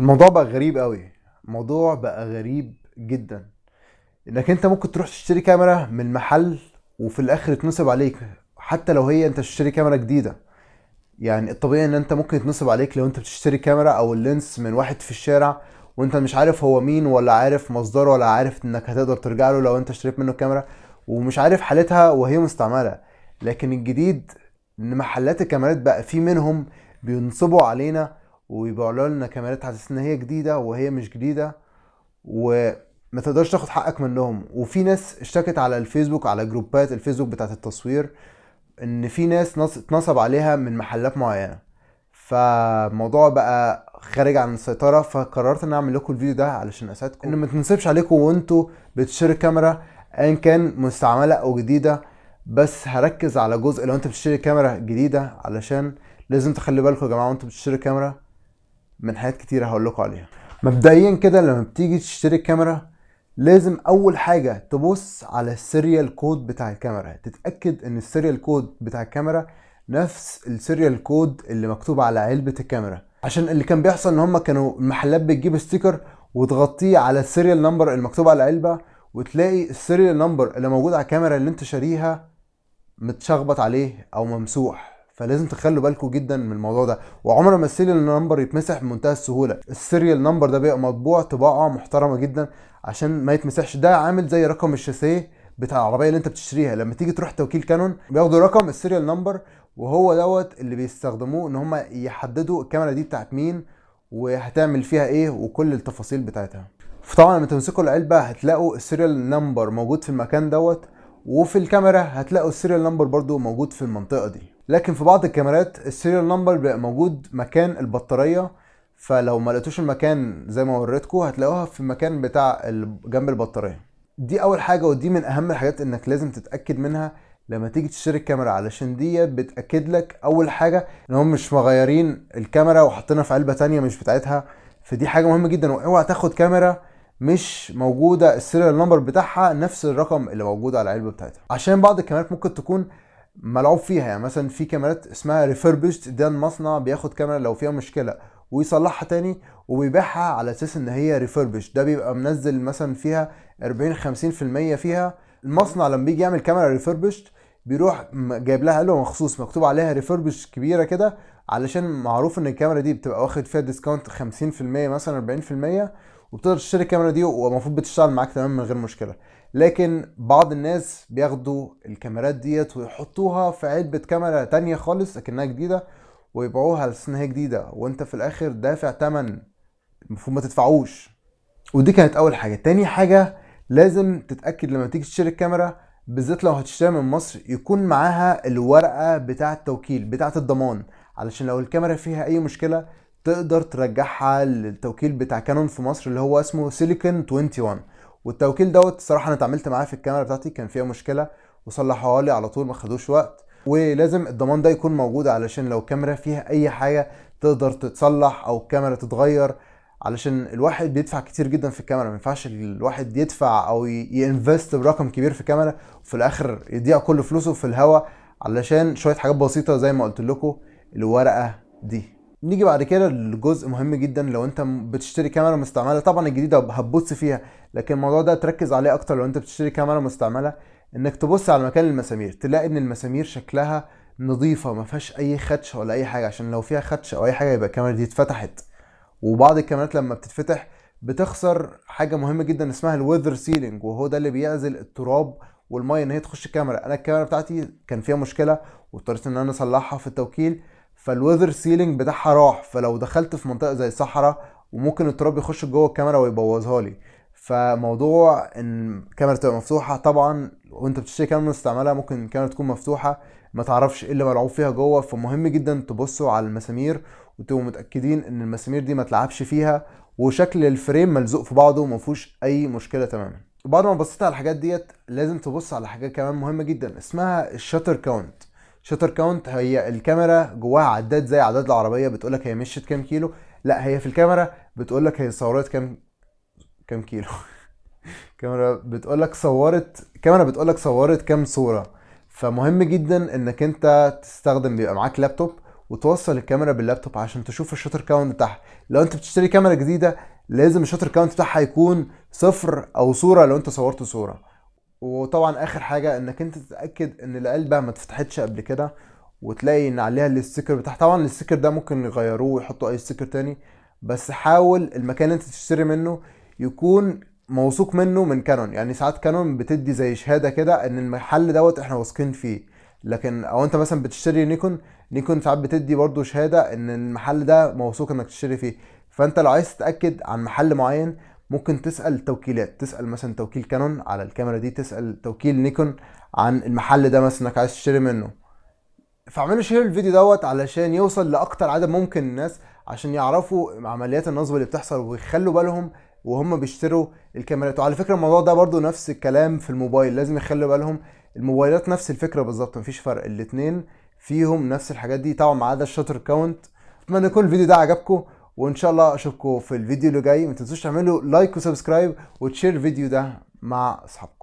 الموضوع بقى غريب قوي الموضوع بقى غريب جدا انك انت ممكن تروح تشتري كاميرا من محل وفي الاخر يتنصب عليك حتى لو هي انت تشتري كاميرا جديده يعني الطبيعي ان انت ممكن يتنصب عليك لو انت بتشتري كاميرا او اللينس من واحد في الشارع وانت مش عارف هو مين ولا عارف مصدره ولا عارف انك هتقدر ترجع له لو انت اشتريت منه كاميرا ومش عارف حالتها وهي مستعمله لكن الجديد ان محلات الكاميرات بقى في منهم بينصبوا علينا ويبيعوا لنا كاميرات على اساس ان هي جديده وهي مش جديده وما تقدرش تاخد حقك منهم وفي ناس اشتكت على الفيسبوك على جروبات الفيسبوك بتاعه التصوير ان في ناس اتنصب عليها من محلات معينه فالموضوع بقى خارج عن السيطره فقررت ان اعمل لكم الفيديو ده علشان اساعدكم ان ما تنصبش عليكم وانتوا بتشتري كاميرا ايا كان مستعمله او جديده بس هركز على جزء لو انت بتشتري كاميرا جديده علشان لازم تخلي بالكم يا جماعه وانتوا بتشتري كاميرا من حاجات كتيره هقول لكم عليها مبدئيا كده لما بتيجي تشتري الكاميرا لازم اول حاجه تبص على السيريال كود بتاع الكاميرا تتاكد ان السيريال كود بتاع الكاميرا نفس السيريال كود اللي مكتوب على علبه الكاميرا عشان اللي كان بيحصل ان هم كانوا المحلات بتجيب ستيكر وتغطيه على السيريال نمبر المكتوب على العلبه وتلاقي السيريال نمبر اللي موجود على الكاميرا اللي انت شاريها متشخبط عليه او ممسوح فلازم تخلوا بالكم جدا من الموضوع ده وعمر ما السيريال نمبر يتمسح بمنتهى السهوله السيريال نمبر ده بيبقى مطبوع طباعه محترمه جدا عشان ما يتمسحش ده عامل زي رقم الشاسيه بتاع العربيه اللي انت بتشتريها لما تيجي تروح توكيل كانون بياخدوا رقم السيريال نمبر وهو دوت اللي بيستخدموه ان هم يحددوا الكاميرا دي بتاعت مين وهتعمل فيها ايه وكل التفاصيل بتاعتها فطبعا لما تمسكوا العلبه هتلاقوا السيريال نمبر موجود في المكان دوت وفي الكاميرا هتلاقوا السيريال نمبر برضو موجود في المنطقه دي لكن في بعض الكاميرات السيريال نمبر بيبقى موجود مكان البطاريه فلو ما لقيتوش المكان زي ما وريتكم هتلاقوها في المكان بتاع جنب البطاريه دي اول حاجه ودي من اهم الحاجات انك لازم تتاكد منها لما تيجي تشتري الكاميرا علشان دي بتاكد لك اول حاجه ان هم مش مغيرين الكاميرا وحاطينها في علبه تانية مش بتاعتها فدي حاجه مهمه جدا واوعى تاخد كاميرا مش موجوده السيريال نمبر بتاعها نفس الرقم اللي موجود على العلبه بتاعتها عشان بعض الكاميرات ممكن تكون ملعوب فيها يعني مثلا في كاميرات اسمها ريفربشت ده المصنع بياخد كاميرا لو فيها مشكله ويصلحها تاني وبيبيعها على اساس ان هي ريفربش ده بيبقى منزل مثلا فيها 40 50% فيها المصنع لما بيجي يعمل كاميرا ريفربشت بيروح جايب لها علبه مخصوص مكتوب عليها ريفربش كبيره كده علشان معروف ان الكاميرا دي بتبقى واخد فيها ديسكاونت 50% مثلا 40% وبتقدر تشتري الكاميرا دي ومفروض بتشتغل معاك تمام من غير مشكله لكن بعض الناس بياخدوا الكاميرات ديت ويحطوها في علبه كاميرا تانية خالص اكنها جديده ويبيعوها على ان هي جديده وانت في الاخر دافع تمن المفروض ما تدفعوش ودي كانت اول حاجه تاني حاجه لازم تتاكد لما تيجي تشتري الكاميرا بالذات لو هتشتري من مصر يكون معاها الورقه بتاعه التوكيل بتاعه الضمان علشان لو الكاميرا فيها اي مشكله تقدر ترجعها للتوكيل بتاع كانون في مصر اللي هو اسمه سيليكون 21 والتوكيل دوت الصراحه انا اتعاملت معاه في الكاميرا بتاعتي كان فيها مشكله وصلحوها لي على طول ما خدوش وقت ولازم الضمان ده يكون موجود علشان لو الكاميرا فيها اي حاجه تقدر تتصلح او الكاميرا تتغير علشان الواحد بيدفع كتير جدا في الكاميرا ما ينفعش الواحد يدفع او ينفست برقم كبير في كاميرا وفي الاخر يضيع كل فلوسه في الهوا علشان شويه حاجات بسيطه زي ما قلت لكم الورقه دي نيجي بعد كده لجزء مهم جدا لو انت بتشتري كاميرا مستعمله طبعا الجديده هتبص فيها لكن الموضوع ده تركز عليه اكتر لو انت بتشتري كاميرا مستعمله انك تبص على مكان المسامير تلاقي ان المسامير شكلها نظيفه ما فيهاش اي خدش ولا اي حاجه عشان لو فيها خدش او اي حاجه يبقى الكاميرا دي اتفتحت وبعض الكاميرات لما بتتفتح بتخسر حاجه مهمه جدا اسمها الويذر سيلينج وهو ده اللي بيعزل التراب والميه ان هي تخش الكاميرا انا الكاميرا بتاعتي كان فيها مشكله واضطريت ان انا اصلحها في التوكيل فالوذر سيلينج بتاعها راح فلو دخلت في منطقه زي الصحراء وممكن التراب يخش جوه الكاميرا ويبوظها لي فموضوع ان الكاميرا تبقى مفتوحه طبعا وانت بتشتري كاميرا مستعمله ممكن الكاميرا تكون مفتوحه ما تعرفش ايه اللي ملعوب فيها جوه فمهم جدا تبصوا على المسامير وتبقوا متاكدين ان المسامير دي ما تلعبش فيها وشكل الفريم ملزوق في بعضه وما فيهوش اي مشكله تماما بعد ما بصيت على الحاجات ديت لازم تبص على حاجه كمان مهمه جدا اسمها الشاتر كاونت شتر كاونت هي الكاميرا جواها عداد زي عداد العربيه بتقول لك هي مشت كام كيلو لا هي في الكاميرا بتقول لك هي صورت كام كام كيلو كاميرا بتقول لك صورت كاميرا بتقول لك صورت كام صوره فمهم جدا انك انت تستخدم بيبقى معاك لابتوب وتوصل الكاميرا باللابتوب عشان تشوف الشاتر كاونت بتاعها لو انت بتشتري كاميرا جديده لازم الشاتر كاونت بتاعها يكون صفر او صوره لو انت صورت صوره وطبعا اخر حاجه انك انت تتاكد ان العلبه ما اتفتحتش قبل كده وتلاقي ان عليها الاستيكر بتاعها طبعا الاستيكر ده ممكن يغيروه ويحطوا اي استيكر تاني بس حاول المكان اللي انت تشتري منه يكون موثوق منه من كانون يعني ساعات كانون بتدي زي شهاده كده ان المحل دوت احنا واثقين فيه لكن او انت مثلا بتشتري نيكون نيكون ساعات بتدي برضو شهاده ان المحل ده موثوق انك تشتري فيه فانت لو عايز تتاكد عن محل معين ممكن تسال توكيلات تسال مثلا توكيل كانون على الكاميرا دي تسال توكيل نيكون عن المحل ده مثلا انك عايز تشتري منه فاعملوا شير الفيديو دوت علشان يوصل لاكتر عدد ممكن الناس عشان يعرفوا عمليات النصب اللي بتحصل ويخلوا بالهم وهم بيشتروا الكاميرات وعلى فكره الموضوع ده برضو نفس الكلام في الموبايل لازم يخلوا بالهم الموبايلات نفس الفكره بالظبط مفيش فرق الاتنين فيهم نفس الحاجات دي طبعا ما عدا الشاتر كاونت اتمنى يكون الفيديو ده عجبكم وان شاء الله اشوفكم في الفيديو اللي جاي ما تنسوش تعملوا لايك وسبسكرايب وتشير الفيديو ده مع اصحابكم